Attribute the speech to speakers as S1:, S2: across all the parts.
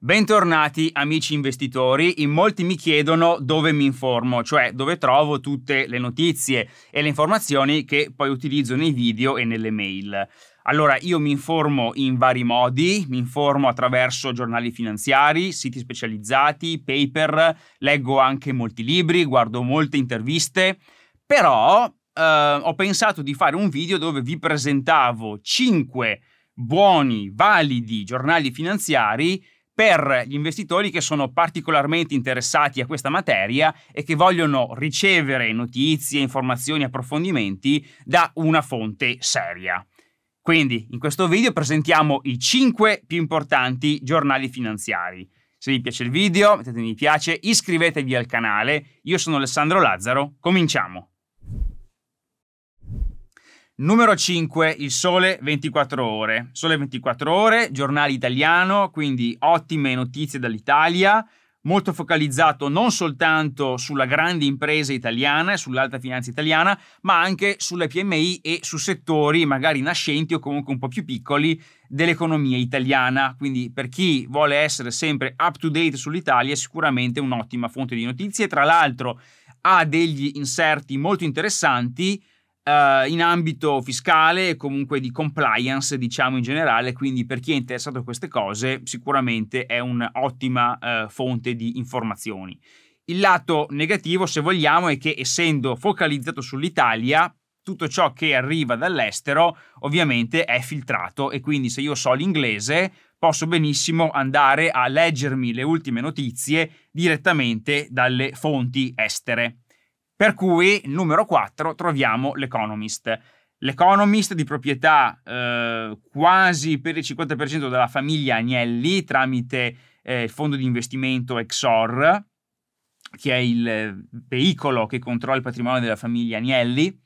S1: Bentornati amici investitori, in molti mi chiedono dove mi informo, cioè dove trovo tutte le notizie e le informazioni che poi utilizzo nei video e nelle mail. Allora, io mi informo in vari modi, mi informo attraverso giornali finanziari, siti specializzati, paper, leggo anche molti libri, guardo molte interviste, però eh, ho pensato di fare un video dove vi presentavo 5 buoni, validi giornali finanziari per gli investitori che sono particolarmente interessati a questa materia e che vogliono ricevere notizie, informazioni, approfondimenti da una fonte seria. Quindi in questo video presentiamo i 5 più importanti giornali finanziari. Se vi piace il video mettete mi piace, iscrivetevi al canale. Io sono Alessandro Lazzaro, cominciamo! Numero 5, il Sole 24 ore. Sole 24 ore, giornale italiano, quindi ottime notizie dall'Italia, molto focalizzato non soltanto sulla grande impresa italiana e sull'alta finanza italiana, ma anche sulle PMI e su settori magari nascenti o comunque un po' più piccoli dell'economia italiana. Quindi per chi vuole essere sempre up to date sull'Italia è sicuramente un'ottima fonte di notizie. Tra l'altro ha degli inserti molto interessanti Uh, in ambito fiscale e comunque di compliance, diciamo in generale, quindi per chi è interessato a queste cose sicuramente è un'ottima uh, fonte di informazioni. Il lato negativo, se vogliamo, è che essendo focalizzato sull'Italia, tutto ciò che arriva dall'estero ovviamente è filtrato e quindi se io so l'inglese posso benissimo andare a leggermi le ultime notizie direttamente dalle fonti estere. Per cui, numero 4, troviamo l'Economist. L'Economist di proprietà eh, quasi per il 50% della famiglia Agnelli tramite eh, il fondo di investimento Exor, che è il eh, veicolo che controlla il patrimonio della famiglia Agnelli.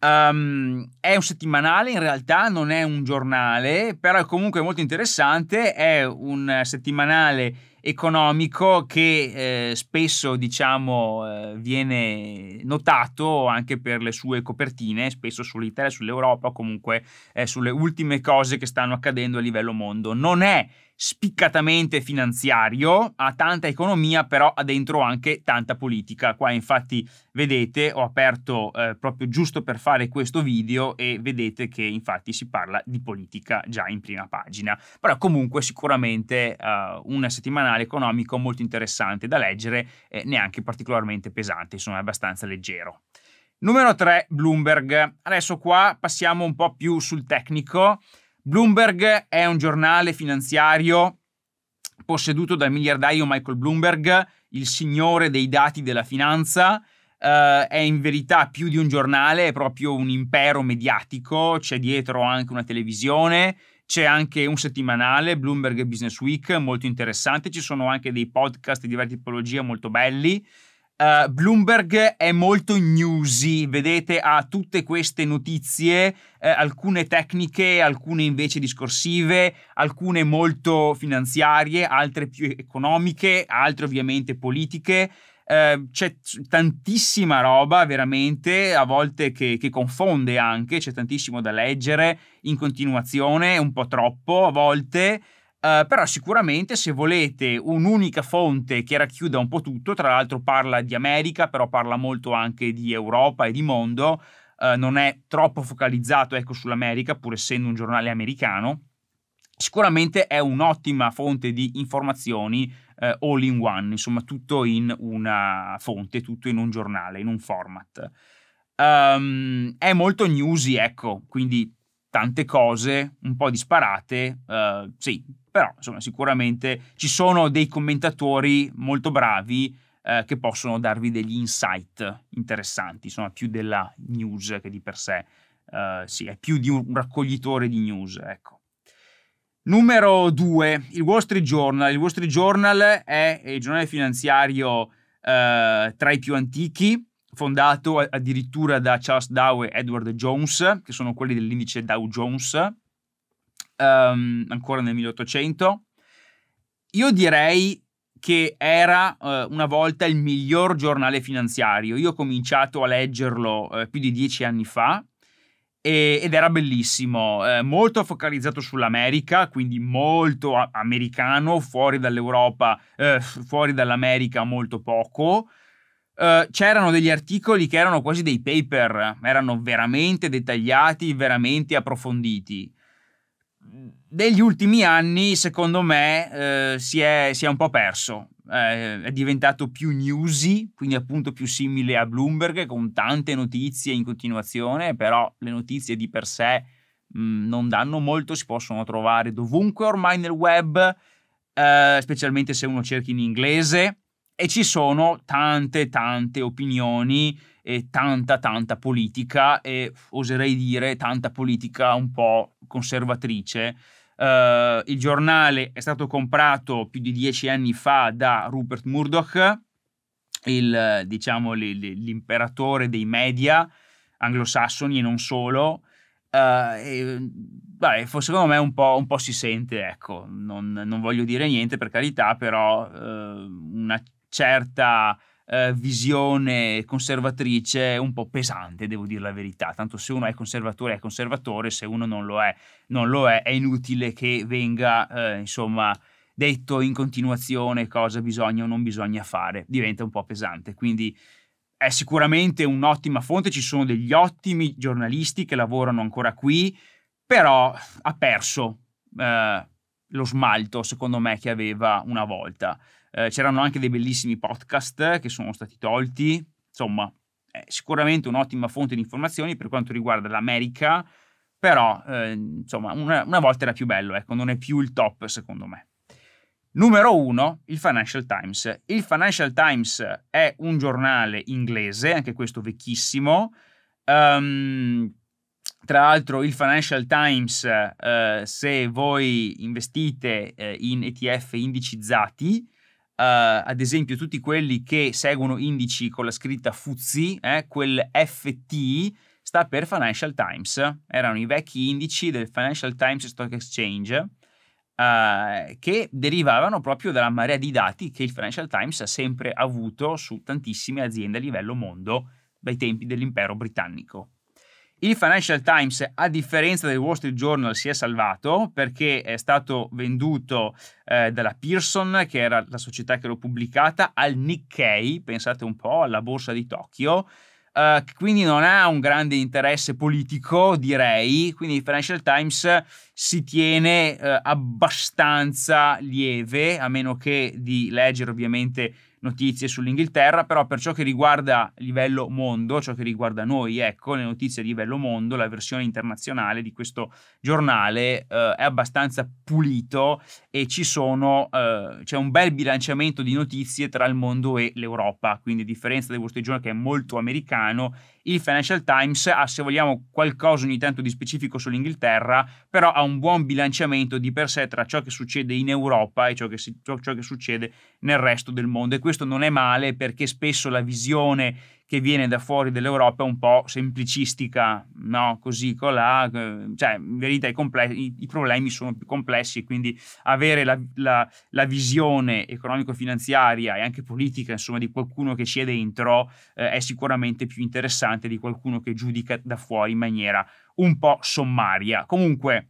S1: Um, è un settimanale, in realtà non è un giornale, però è comunque molto interessante. È un settimanale economico che eh, spesso diciamo eh, viene notato anche per le sue copertine, spesso sull'Italia, sull'Europa, comunque eh, sulle ultime cose che stanno accadendo a livello mondo. Non è spiccatamente finanziario, ha tanta economia, però ha dentro anche tanta politica. Qua infatti vedete, ho aperto eh, proprio giusto per fare questo video e vedete che infatti si parla di politica già in prima pagina. Però comunque sicuramente eh, una settimana giornale economico molto interessante da leggere e neanche particolarmente pesante, insomma è abbastanza leggero. Numero 3, Bloomberg. Adesso qua passiamo un po' più sul tecnico. Bloomberg è un giornale finanziario posseduto dal miliardario Michael Bloomberg, il signore dei dati della finanza. Uh, è in verità più di un giornale, è proprio un impero mediatico, c'è dietro anche una televisione, c'è anche un settimanale, Bloomberg Business Week, molto interessante. Ci sono anche dei podcast di varia tipologia molto belli. Uh, Bloomberg è molto newsy, vedete, ha tutte queste notizie, eh, alcune tecniche, alcune invece discorsive, alcune molto finanziarie, altre più economiche, altre ovviamente politiche. Ehm, c'è tantissima roba veramente, a volte che, che confonde anche, c'è tantissimo da leggere in continuazione, un po' troppo a volte. Uh, però sicuramente se volete un'unica fonte che racchiuda un po' tutto, tra l'altro parla di America, però parla molto anche di Europa e di mondo, uh, non è troppo focalizzato ecco, sull'America, pur essendo un giornale americano. Sicuramente è un'ottima fonte di informazioni eh, all in one, insomma tutto in una fonte, tutto in un giornale, in un format. Um, è molto newsy, ecco, quindi tante cose, un po' disparate, uh, sì, però insomma sicuramente ci sono dei commentatori molto bravi eh, che possono darvi degli insight interessanti, insomma più della news che di per sé, uh, sì, è più di un raccoglitore di news, ecco. Numero 2, il Wall Street Journal. Il Wall Street Journal è il giornale finanziario eh, tra i più antichi, fondato addirittura da Charles Dow e Edward Jones, che sono quelli dell'indice Dow Jones, ehm, ancora nel 1800. Io direi che era eh, una volta il miglior giornale finanziario. Io ho cominciato a leggerlo eh, più di dieci anni fa ed era bellissimo, eh, molto focalizzato sull'America, quindi molto a- americano, fuori dall'Europa, eh, fuori dall'America molto poco. Eh, c'erano degli articoli che erano quasi dei paper, erano veramente dettagliati, veramente approfonditi negli ultimi anni, secondo me, eh, si, è, si, è, un po' perso. Eh, è diventato più newsy, quindi appunto più simile a Bloomberg, con tante notizie in continuazione, però le notizie di per sé mh, mm, non danno molto, si possono trovare dovunque ormai nel web, eh, specialmente se uno cerca in inglese, e ci sono tante, tante opinioni e tanta tanta politica e oserei dire tanta politica un po' conservatrice. Uh, il giornale è stato comprato più di dieci anni fa da Rupert Murdoch, il, diciamo, l'imperatore dei media anglosassoni e non solo. Uh, e, beh, secondo me un po', un po', si sente, ecco, non, non, voglio dire niente per carità, però uh, una certa eh, visione conservatrice un po' pesante, devo dire la verità. Tanto se uno è conservatore è conservatore, se uno non lo è, non lo è, è inutile che venga, eh, insomma, detto in continuazione cosa bisogna o non bisogna fare. Diventa un po' pesante, quindi è sicuramente un'ottima fonte, ci sono degli ottimi giornalisti che lavorano ancora qui, però ha perso eh, lo smalto, secondo me, che aveva una volta. Eh, c'erano anche dei bellissimi podcast che sono stati tolti, insomma è sicuramente un'ottima fonte di informazioni per quanto riguarda l'America, però eh, insomma una, una, volta era più bello, ecco, non è più il top secondo me. Numero uno, il Financial Times. Il Financial Times è un giornale inglese, anche questo vecchissimo. Um, tra l'altro il Financial Times, eh, se voi investite eh, in ETF indicizzati, eh, ad esempio tutti quelli che seguono indici con la scritta FUZI, eh, quel FT sta per Financial Times, erano i vecchi indici del Financial Times Stock Exchange eh, che derivavano proprio dalla marea di dati che il Financial Times ha sempre avuto su tantissime aziende a livello mondo dai tempi dell'impero britannico. Il Financial Times, a differenza del Wall Street Journal, si è salvato perché è stato venduto eh, dalla Pearson, che era la società che l'ho pubblicata, al Nikkei, pensate un po', alla borsa di Tokyo. Uh, quindi non ha un grande interesse politico, direi, quindi il Financial Times si tiene uh, abbastanza lieve, a meno che di leggere ovviamente notizie sull'Inghilterra, però per ciò che riguarda livello mondo, ciò che riguarda noi, ecco, le notizie a livello mondo, la versione internazionale di questo giornale eh, è abbastanza pulito e ci sono, eh, c'è un bel bilanciamento di notizie tra il mondo e l'Europa, quindi a differenza del vostro giornale che è molto americano, il Financial Times ha, se vogliamo, qualcosa ogni tanto di specifico sull'Inghilterra, però ha un buon bilanciamento di per sé tra ciò che succede in Europa e ciò che, si, ciò, ciò che succede nel resto del mondo. E questo non è male perché spesso la visione che viene da fuori dell'Europa un po' semplicistica, no? Così, colà, eh, cioè in verità i, comple- i, i problemi sono più complessi, quindi avere la, la, la, visione economico-finanziaria e anche politica, insomma, di qualcuno che ci è dentro eh, è sicuramente più interessante di qualcuno che giudica da fuori in maniera un po' sommaria. Comunque,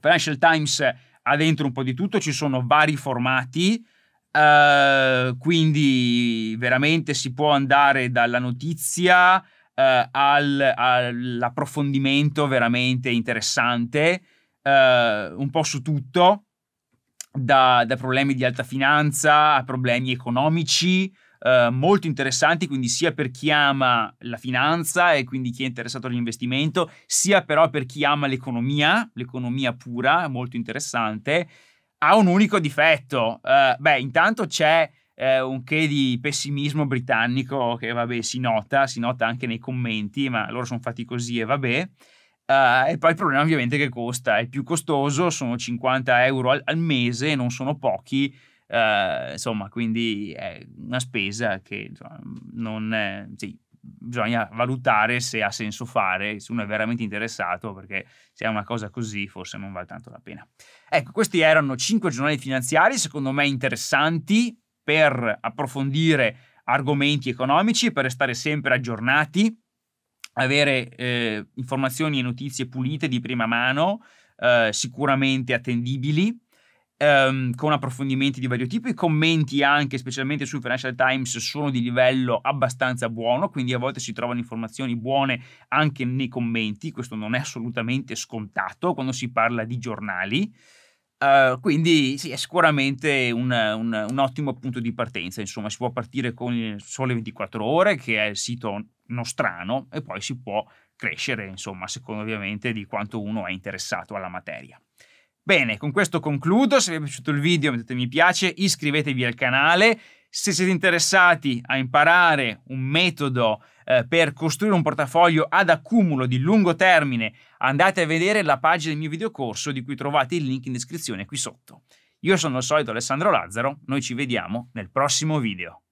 S1: Financial Times ha dentro un po' di tutto, ci sono vari formati, Uh, quindi veramente si può andare dalla notizia uh, al, all'approfondimento veramente interessante, uh, un po' su tutto, da, da, problemi di alta finanza a problemi economici. molto interessanti, quindi sia per chi ama la finanza e quindi chi è interessato all'investimento, sia però per chi ama l'economia, l'economia pura, molto interessante ha un unico difetto. Uh, beh, intanto c'è uh, un che di pessimismo britannico che, vabbè, si nota, si nota anche nei commenti, ma loro sono fatti così e vabbè. Uh, e poi il problema ovviamente è che costa, è più costoso, sono 50 euro al, al mese, non sono pochi, insomma, quindi è una spesa che insomma, non... È, sì, bisogna valutare se ha senso fare, se uno è veramente interessato, perché se è una cosa così forse non vale tanto la pena. Ecco, questi erano 5 giornali finanziari, secondo me interessanti per approfondire argomenti economici, per restare sempre aggiornati, avere eh, informazioni e notizie pulite di prima mano, eh, sicuramente attendibili ehm, con approfondimenti di vario tipo, i commenti anche, specialmente sul Financial Times, sono di livello abbastanza buono, quindi a volte si trovano informazioni buone anche nei commenti, questo non è assolutamente scontato quando si parla di giornali. Uh, quindi sì, è sicuramente un, un, un, ottimo punto di partenza. Insomma, si può partire con il Sole 24 Ore, che è il sito nostrano, e poi si può crescere, insomma, secondo ovviamente di quanto uno è interessato alla materia. Bene, con questo concludo, se vi è piaciuto il video mettete mi piace, iscrivetevi al canale, se siete interessati a imparare un metodo eh, per costruire un portafoglio ad accumulo di lungo termine, andate a vedere la pagina del mio videocorso di cui trovate il link in descrizione qui sotto. Io sono il solito Alessandro Lazzaro, noi ci vediamo nel prossimo video.